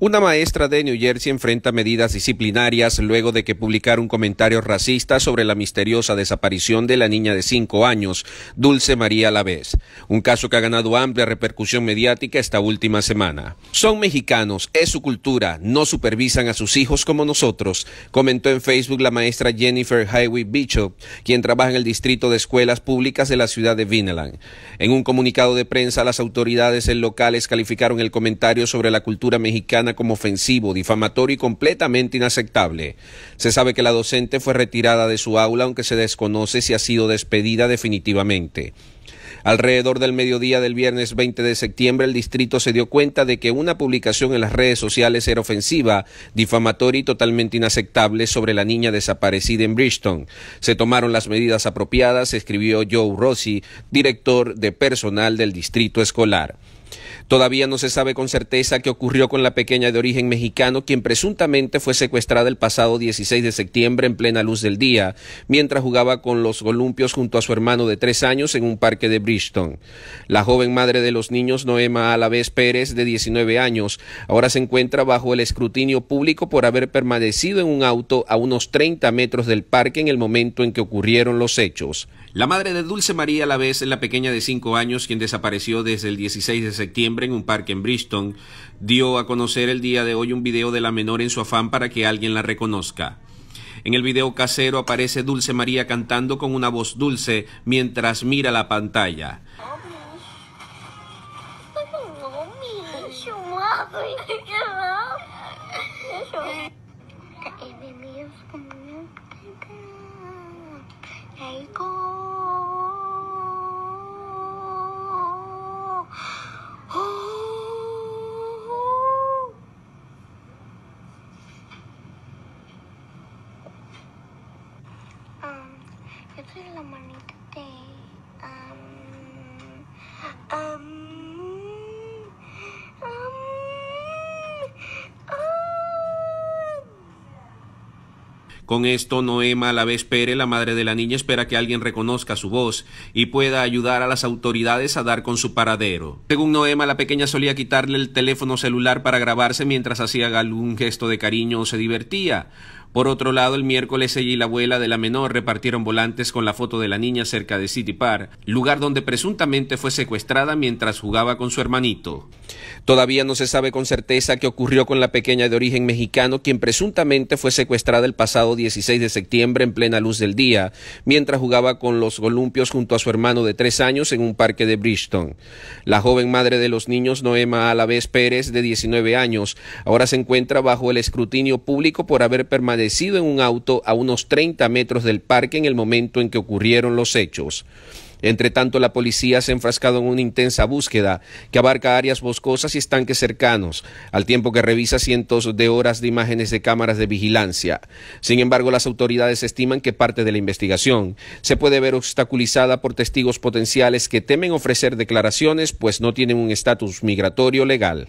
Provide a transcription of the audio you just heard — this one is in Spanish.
Una maestra de New Jersey enfrenta medidas disciplinarias luego de que publicaron un comentario racista sobre la misteriosa desaparición de la niña de cinco años, Dulce María Lavés, un caso que ha ganado amplia repercusión mediática esta última semana. Son mexicanos, es su cultura, no supervisan a sus hijos como nosotros, comentó en Facebook la maestra Jennifer Highway Bishop, quien trabaja en el Distrito de Escuelas Públicas de la ciudad de Vineland. En un comunicado de prensa, las autoridades locales calificaron el comentario sobre la cultura mexicana como ofensivo, difamatorio y completamente inaceptable. Se sabe que la docente fue retirada de su aula, aunque se desconoce si ha sido despedida definitivamente. Alrededor del mediodía del viernes 20 de septiembre, el distrito se dio cuenta de que una publicación en las redes sociales era ofensiva, difamatoria y totalmente inaceptable sobre la niña desaparecida en Bristol. Se tomaron las medidas apropiadas, escribió Joe Rossi, director de personal del distrito escolar. Todavía no se sabe con certeza qué ocurrió con la pequeña de origen mexicano, quien presuntamente fue secuestrada el pasado 16 de septiembre en plena luz del día, mientras jugaba con los golumpios junto a su hermano de tres años en un parque de Bridgeton. La joven madre de los niños, Noema Alavés Pérez, de 19 años, ahora se encuentra bajo el escrutinio público por haber permanecido en un auto a unos 30 metros del parque en el momento en que ocurrieron los hechos. La madre de Dulce María la vez la pequeña de 5 años, quien desapareció desde el 16 de septiembre en un parque en Bristol, dio a conocer el día de hoy un video de la menor en su afán para que alguien la reconozca. En el video casero aparece Dulce María cantando con una voz dulce mientras mira la pantalla. Con esto, Noema la vez pere la madre de la niña, espera que alguien reconozca su voz y pueda ayudar a las autoridades a dar con su paradero. Según Noema, la pequeña solía quitarle el teléfono celular para grabarse mientras hacía algún gesto de cariño o se divertía. Por otro lado, el miércoles ella y la abuela de la menor repartieron volantes con la foto de la niña cerca de City Park, lugar donde presuntamente fue secuestrada mientras jugaba con su hermanito. Todavía no se sabe con certeza qué ocurrió con la pequeña de origen mexicano, quien presuntamente fue secuestrada el pasado 16 de septiembre en plena luz del día, mientras jugaba con los golumpios junto a su hermano de tres años en un parque de Bridgeton. La joven madre de los niños, Noema Alavés Pérez, de 19 años, ahora se encuentra bajo el escrutinio público por haber permanecido en un auto a unos 30 metros del parque en el momento en que ocurrieron los hechos. Entre tanto, la policía se ha enfrascado en una intensa búsqueda que abarca áreas boscosas y estanques cercanos, al tiempo que revisa cientos de horas de imágenes de cámaras de vigilancia. Sin embargo, las autoridades estiman que parte de la investigación se puede ver obstaculizada por testigos potenciales que temen ofrecer declaraciones, pues no tienen un estatus migratorio legal.